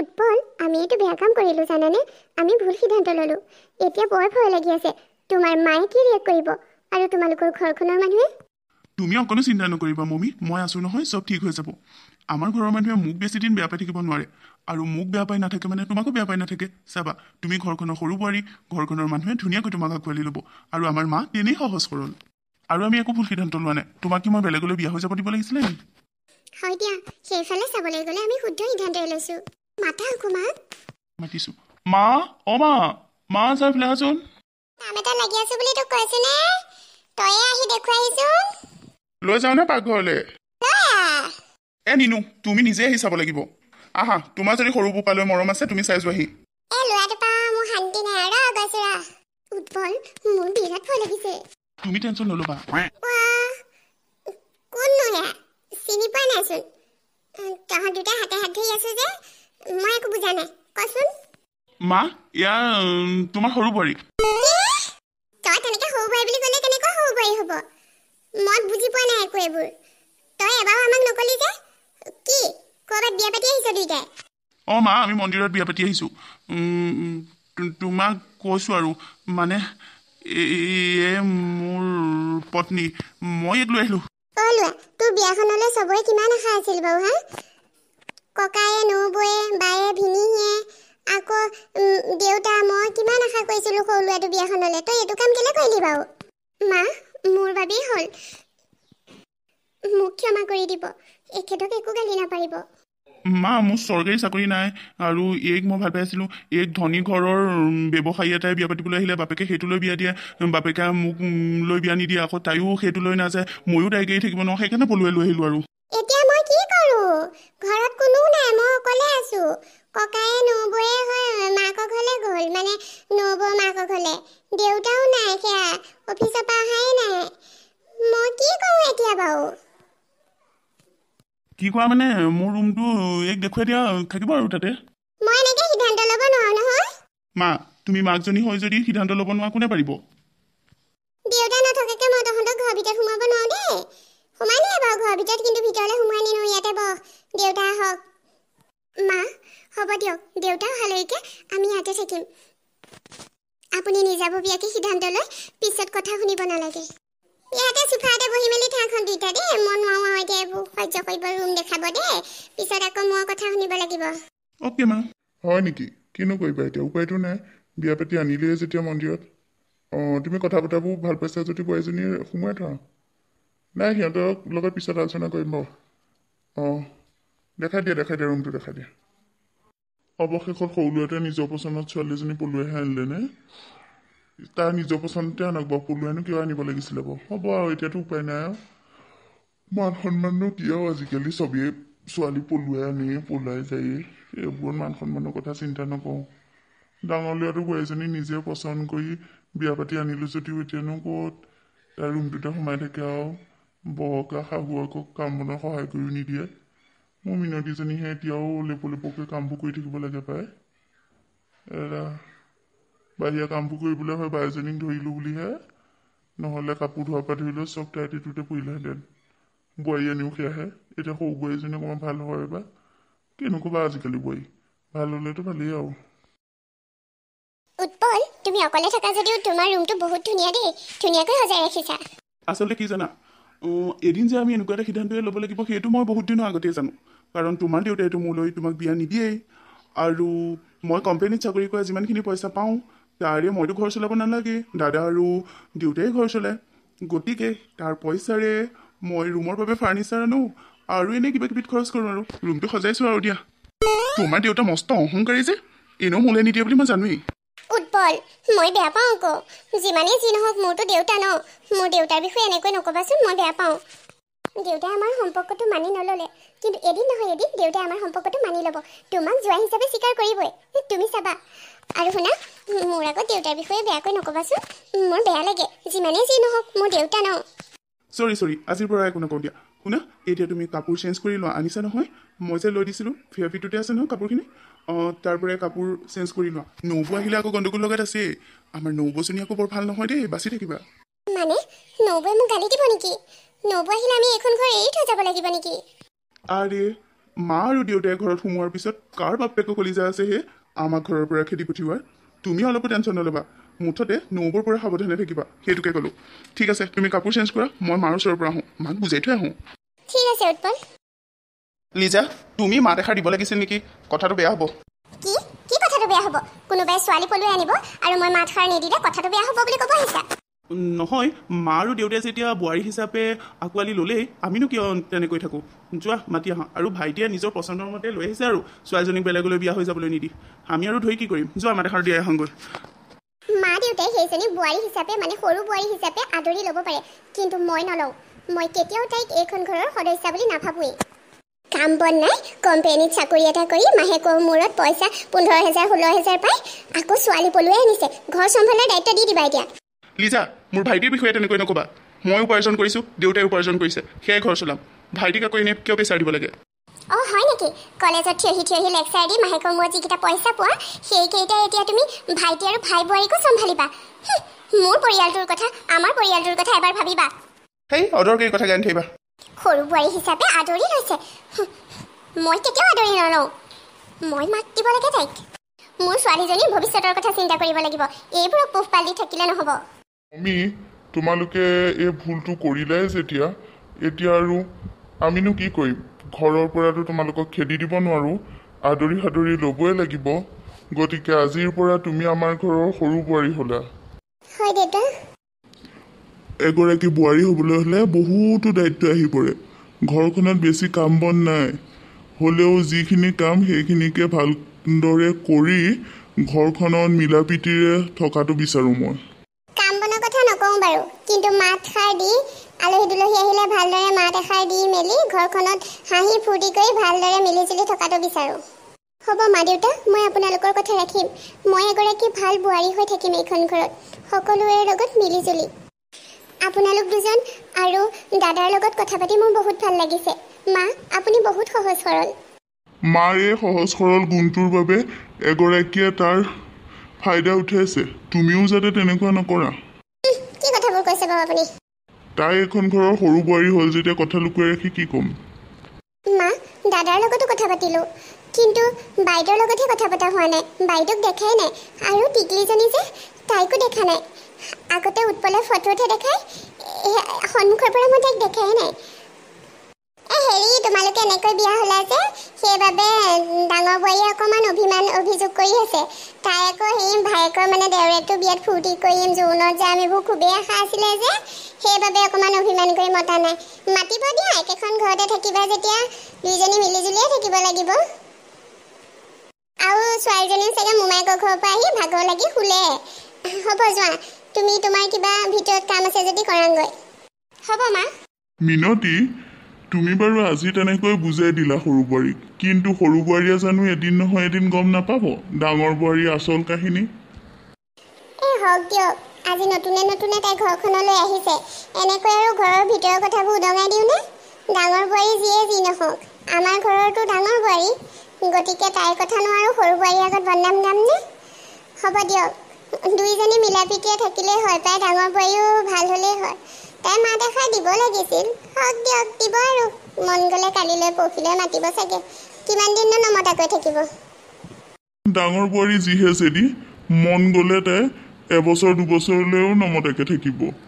উৎপল আমি এইটো বেয়া কাম কৰিলোঁ জানানে আমি ভুল সিদ্ধান্ত ল'লোঁ এতিয়া বৰ ভয় লাগি আছে তোমাৰ মায়ে কি ৰিয়েক্ট কৰিব আৰু তোমালোকৰ ঘৰখনৰ মানুহে তুমি অকণো চিন্তা নকৰিবা মমি মই আছো নহয় চব ঠিক হৈ যাব আমাৰ ঘৰৰ মানুহে মোক বেছি দিন বেয়া পাই থাকিব নোৱাৰে আৰু মোক বেয়া পাই নাথাকে মানে তোমাকো বেয়া পাই নাথাকে চাবা তুমি ঘৰখনৰ সৰু বোৱাৰী ঘৰখনৰ মানুহে ধুনীয়াকৈ তোমাক আঁকোৱালি ল'ব আৰু আমাৰ মা তেনেই সহজ সৰল আৰু আমি একো ভুল সিদ্ধান্ত লোৱা নাই তোমাক কি মই বেলেগলৈ বিয়া হৈ যাব দিব লাগিছিলে হয় দিয়া সেইফালে চাবলৈ গ'লে আমি শুদ্ধ সিদ্ধান্তই লৈছোঁ মাতা অকণমান মাতিছো মা অ মা মা যা ফিলাচোন কাম এটা লাগি আছে বুলি তোক কৈছিলে তয়ে আহি দেখুৱাইছো লৈ যাওঁ নে পাকঘৰলৈ এ নিনো তুমি নিজে আহি চাব লাগিব আহা তোমাৰ যদি সৰু পোপালৈ মৰম আছে তুমি চাই যোৱাহি এ ল'ৰাটোৰ পৰা মোৰ শান্তি নাই আৰু অগছৰা উৎপল মোৰ বিৰাট ভয় লাগিছে তুমি টেনচন নল'বা কোন নোলা চিনি পোৱা নাইচোন তহঁত দুটা হাতে হাত ধৰি আছো যে মই একো বুজা নাই কচোন মা ইয়া তোমাৰ সৰু বোৱাৰী তই তেনেকে সৰু বোৱাৰী বুলি ক'লে কেনেকৈ সৰু বোৱাৰী হ'ব মত বুজি পোৱা নাই একো এইবোৰ তই এবাৰো আমাক নকলি যে কি ক'ৰবাত বিয়া পাতি আহিছ দুইটাই অঁ মা আমি মন্দিৰত বিয়া পাতি আহিছোঁ তোমাক কৈছোঁ আৰু মানে এ মোৰ পত্নী মই এক লৈ আহিলোঁ অঁ লোৱা তোৰ বিয়াখনলৈ চবৰে কিমান আশা আছিল বাৰু হা ককায়ে নবৌৱে বায়ে ভিনীহিয়ে আকৌ দেউতা মই কিমান আশা কৰিছিলোঁ সৰু ল'ৰাটো বিয়াখনলৈ তই এইটো কাম কেলৈ কৰিলি বাৰু মা মোৰ বাবেই হ'ল মোক ক্ষমা কৰি দিব এখেতক একো গালি নাপাৰিব মা মোৰ চৰকাৰী চাকৰি নাই আৰু এইক মই ভাল পাইছিলো এইক ধনী ঘৰৰ ব্যৱসায়ী এটাই বিয়া পাতিবলৈ আহিলে বাপেকে সেইটো লৈ বিয়া দিয়ে বাপেকে মোক লৈ বিয়া নিদিয়ে আকৌ তাইও সেইটো লৈ নাযায় ময়ো তাইক থাকিব ন সেইকাৰণে পলুৱাই লৈ আহিলো আৰু এতিয়া মই কৰো ঘৰত কোনো নাই মই অকলে আছো ককায়ে নবৌয়ে হয় মাকৰ ঘৰলৈ গ'ল মানে নবৌ মাকৰ ঘৰলৈ দেউতাও নাই সেয়া অফিচৰ পৰা অহাই নাই মই কি কওঁ এতিয়া বাৰু কি কোৱা মানে মোৰ ৰুমটো এক দেখুৱাই দিয়া থাকিব আৰু তাতে মই এনেকে সিদ্ধান্ত ল'ব নোৱাৰো নহয় মা তুমি মাকজনী হৈ যদি সিদ্ধান্ত ল'ব নোৱাৰা কোনে পাৰিব দেউতা নথকাকে মই তহঁতক ঘৰৰ ভিতৰত সোমাব নোৱাৰো দেই দেউতা হওক মা হ'ব দিয়ক দেউতা অহালৈকে আমি ইয়াতে থাকিম আপুনি নিজাববীয়াকৈ সিদ্ধান্ত লৈ পিছত কথা শুনিব নালাগে ইয়াতে চোফাতে বহি মেলি ঠাইখন দুইটা দেই মই নোৱাৰো আৰু এতিয়া এইবোৰ সহ্য কৰিব ৰুম দেখাব দেই পিছত আকৌ মই কথা শুনিব লাগিব অ'কে মা হয় নেকি কিনো কৰিবা এতিয়া উপায়টো নাই বিয়া পাতি আনিলেই যেতিয়া মন্দিৰত অঁ তুমি কথা বতৰাবোৰ ভাল পাইছা যদি বোৱা সোমোৱাই থোৱা নাই সিহঁতৰ লগত পিছত আলোচনা কৰিম বাৰু অঁ দেখাই দিয়া দেখাই দিয়া ৰুমটো দেখাই দিয়া অৱশেষত সৰু এটা নিজৰ পচন্দত ছোৱালীজনী পলুৱাই আনিলেনে তাৰ নিজৰ পচন্দতে আনক বাৰু পলুৱাইনো কিয় আনিব লাগিছিলে বাৰু হ'ব আৰু এতিয়াতো উপায় নাই আৰু মান সন্মাননো কি আৰু আজিকালি চবেই ছোৱালী পলুৱাই আনিয়ে পলুৱাই যায়েই এইবোৰ মান সন্মানৰ কথা চিন্তা নকৰোঁ লৰাটো বোৱাৰীজনী নিজে পচন্দ কৰি বিয়া পাতি আনিলোঁ যদিও এতিয়ানো ক'ত তাৰ ৰুমটোতে সোমাই থাকে আৰু বৰকা শাহুৱেকক কাম বনত সহায় কৰিও নিদিয়ে মোৰ মিনতিজনীহে এতিয়াও লেপু লেপুকৈ কামবোৰ কৰি থাকিব লাগে পায় বাহিৰা কামবোৰ কৰিবলৈ হয় বাইজনীক ধৰিলোঁ বুলিহে নহ'লে কাপোৰ ধোৱা পৰা ধৰিলে চব টাইটিটোতে পৰিলেহেঁতেন বোৱাৰী আনিও সেয়াহে এতিয়া সৰু বোৱাৰীজনী অকণমান ভাল হয় বা কেনেকুৱা আজিকালি বোৱাৰী ভাল হ'লেতো ভালেই আৰু উৎপল তুমি আচলতে কি জানা এদিন যে আমি এনেকুৱা এটা সিদ্ধান্তই ল'ব লাগিব সেইটো মই বহুত দিনৰ আগতেই জানো কাৰণ তোমাৰ দেউতাই তো মোলৈ তোমাক বিয়া নিদিয়েই আৰু মই কোম্পেনীত চাকৰি কৰা যিমানখিনি পইচা পাওঁ তাৰে মইতো ঘৰ চলাব নালাগে দাদা আৰু দেউতাই ঘৰ চলায় গতিকে তাৰ পইচাৰে মই ৰুমৰ বাবে ফাৰ্নিচাৰ আনো আৰু এনেই কিবা কিবি খৰচ কৰোঁ আৰু ৰুমটো সজাইছোঁ আৰু দিয়া তোমাৰ দেউতা মস্ত অহংকাৰী যে এনেও মোলৈ নিদিয়ে বুলি মই জানোৱেই কিন্তু এদিন নহয় এদিন দেউতাই আমাৰ সম্পৰ্কটো মানি ল'ব তোমাক যোৱা হিচাপে স্বীকাৰ কৰিবই তুমি চাবা আৰু শুনা মোৰ আকৌ দেউতাৰ বিষয়ে বেয়াকৈ নক'বাচোন মোৰ বেয়া লাগে যিমানেই যি নহওক মোৰ দেউতা ন চৰি চৰি আজিৰ পৰা একো নকওঁ দিয়া শুনা এতিয়া তুমি কাপোৰ চেঞ্জ কৰি লোৱা আনিছা নহয় মই যে লৈ দিছিলোঁ ফিয়া ফিটোতে আছে নহয় কাপোৰখিনি অঁ তাৰ পৰাই কাপোৰ চেঞ্জ কৰি লোৱা নৌবো আহিলে আকৌ গণ্ডগোল লগাত আছে আমাৰ নৌবজনী আকৌ বৰ ভাল নহয় দেই বাচি থাকিবা মানে নৌবোৱে মোক গালি দিব নেকি নৌবো আহিলে আমি এইখন ঘৰ এৰি থৈ যাব লাগিব নেকি আৰে মা আৰু দেউতাই ঘৰত সোমোৱাৰ পিছত কাৰ বাপেকো কলিজা আছে হে আমাক ঘৰৰ পৰা খেদি পঠিওৱাৰ তুমি অলপো টেনশ্যন নল'বা মুঠতে নৌবৰ পৰা সাৱধানে থাকিবা সেইটোকে ক'লো ঠিক আছে তুমি কাপোৰ চেঞ্জ কৰা মই মাৰ ওচৰৰ পৰা আহোঁ মাক বুজাই থৈ আহোঁ ঠিক আছে উৎপল লিজা তুমি মা দেখাৰ দিব লাগিছিল নেকি কথাটো বেয়া হ'ব কি কি কথাটো বেয়া হ'ব কোনোবাই ছোৱালী পলুৱাই আনিব আৰু মই মাত সাৰ নিদিলে কথাটো বেয়া হ'ব বুলি ক'ব আহিছা নহয় মা আৰু দেউতাই যেতিয়া বোৱাৰী হিচাপে আঁকোৱালি ল'লেই আমিনো কিয় তেনেকৈ থাকোঁ যোৱা মাতি আহ আৰু ভাইটিয়ে নিজৰ পচন্দৰ মতে লৈ আহিছে আৰু ছোৱালীজনীক বেলেগলৈ বিয়া হৈ যাবলৈ নিদি আমি আৰু ধৰি কি কৰিম যোৱা মাতে দিয়াই আহোঁগৈ মা দেউতাই সেইজনী বোৱাৰী হিচাপে মানে সৰু বোৱাৰী হিচাপে আদৰি ল'ব পাৰে কিন্তু মই নলওঁ মই কেতিয়াও তাইক এইখন ঘৰৰ সদস্যা বুলি নাভাবোঁৱেই কাম বন নাই কোম্পেনীত চাকৰি এটা কৰি মাহেকৰ মূৰত পইচা পোন্ধৰ হেজাৰ ষোল্ল হেজাৰ পাই আকৌ ছোৱালী পলুৱাই আনিছে ঘৰ চম্ভালাৰ দায়িত্ব দি দিবা এতিয়া লিজা মোৰ ভাইটিৰ বিষয়ে তেনেকৈ নক'বা মই উপাৰ্জন কৰিছো দেউতাই উপাৰ্জন কৰিছে সেয়াই ঘৰ চলাম ভাইটিক আকৌ এনে কিয় প্ৰেচাৰ দিব লাগে অ হয় নেকি কলেজত থিয়হি থিয়হি লেকচাৰ দি মাহেকৰ মূৰত যিকেইটা পইচা পোৱা সেইকেইটাই এতিয়া তুমি ভাইটি আৰু ভাই বোৱাৰীকো চম্ভালিবা মোৰ পৰিয়ালটোৰ কথা আমাৰ পৰিয়ালটোৰ কথা এবাৰ ভাবিবা হেই অদৰ কেই কথা জানি থাকিবা সৰু বোৱাৰী হিচাপে আদৰি লৈছে মই কেতিয়াও আদৰি নলওঁ মই মাত দিব লাগে তাইক মোৰ ছোৱালীজনীৰ ভৱিষ্যতৰ কথা চিন্তা কৰিব লাগিব এইবোৰক পোহপাল দি থাকিলে নহ'ব আমি তোমালোকে এই ভুলটো কৰিলাই যেতিয়া এতিয়া আৰু আমিনো কি কৰিম ঘৰৰ পৰাটো তোমালোকক খেদি দিব নোৱাৰো আদৰি সাদৰি ল'বই লাগিব গতিকে আজিৰ পৰা তুমি আমাৰ ঘৰৰ সৰু বোৱাৰী হ'লা এগৰাকী বোৱাৰী হ'বলৈ হ'লে বহুতো দায়িত্ব আহি পৰে ঘৰখনত বেছি কাম বন নাই হ'লেও যিখিনি কাম সেইখিনিকে ভালদৰে কৰি ঘৰখনত মিলা প্ৰীতিৰে থকাটো বিচাৰোঁ মই পাৰোঁ কিন্তু মাত সাৰ দি আলহী দুলহী আহিলে ভালদৰে মাত এষাৰ দি মেলি ঘৰখনত হাঁহি ফূৰ্তি কৰি ভালদৰে মিলি জুলি থকাটো বিচাৰোঁ হ'ব মা দেউতা মই আপোনালোকৰ কথা ৰাখিম মই এগৰাকী ভাল বোৱাৰী হৈ থাকিম এইখন ঘৰত সকলোৰে লগত মিলি জুলি আপোনালোক দুজন আৰু দাদাৰ লগত কথা পাতি মোৰ বহুত ভাল লাগিছে মা আপুনি বহুত সহজ সৰল মাৰ এই সহজ সৰল গুণটোৰ বাবে এগৰাকীয়ে তাৰ ফাইদা উঠাইছে তুমিও যাতে তেনেকুৱা নকৰা কি কথাবোৰ কৈছে বাৰু আপুনি তাই এখন ঘৰৰ সৰু বোৱাৰী হ'ল যেতিয়া কথা লুকুৱাই ৰাখি কি ক'ম মা দাদাৰ লগতো কথা পাতিলোঁ কিন্তু বাইদেউৰ লগতহে কথা পতা হোৱা নাই বাইদেউক দেখাই নাই আৰু টিকলিজনী যে তাইকো দেখা নাই আগতে উৎপলে ফটোতহে দেখাই সন্মুখৰ পৰা মই তাইক দেখাই নাই এই হেৰি তোমালোকে এনেকৈ বিয়া হ'লা যে সেইবাবে ডাঙৰ বোৱাৰীয়ে অকণমান অভিমান অভিযোগ কৰি আছে তাই আকৌ সেই ভায়েকৰ মানে দেউৰাটো বিয়াত ফূৰ্তি কৰিম জোৰোণত যাম এইবোৰ খুবেই আশা আছিলে যে সেইবাবে অকণমান অভিমান কৰি মতা নাই মাতিব দিয়া একেখন ঘৰতে থাকিবা যেতিয়া দুইজনী মিলিজুলিয়ে থাকিব লাগিব আৰু ছোৱালীজনী চাগে মোমায়েকৰ ঘৰৰ পৰা আহি ভাগৰ লাগি শুলে হ'ব যোৱা তুমি তোমাৰ কিবা ভিতৰত কাম আছে যদি কৰাংগৈ হ'ব মা মিনতি তুমি বাৰু আজি তেনেকৈ বুজাই দিলা সৰু বোৱাৰীক কিন্তু সৰু বোৱাৰীয়ে জানো এদিন নহয় এদিন গম নাপাব ডাঙৰ বোৱাৰীৰ আচল কাহিনী আজি নতুনে নতুনে তাই ঘৰখনলৈ আহিছে এনেকৈ আৰু ঘৰৰ ভিতৰৰ কথাবোৰ উদঙাই দিওঁনে ডাঙৰ বোৱাৰী যিয়ে যি নহওক আমাৰ ঘৰৰতো ডাঙৰ বোৱাৰী গতিকে তাইৰ কথা নোৱাৰো সৰু বোৱাৰীৰ আগত বদনাম গামনে হ'ব দিয়ক দুইজনী মিলা প্ৰীতিয়ে থাকিলেই হয় প্ৰায় ডাঙৰ বোৱাৰীও ভাল হ'লেই হয় তাই মা দেখাই দিব লাগিছিল হওক দিয়ক দিব আৰু মন গ'লে কালিলৈ পৰহিলৈ মাতিব চাগে কিমান দিননো নমতাকৈ থাকিব ডাঙৰ বোৱাৰী যিহে চেদি মন গ'লে তাই এবছৰ দুবছৰলৈও নমতাকৈ থাকিব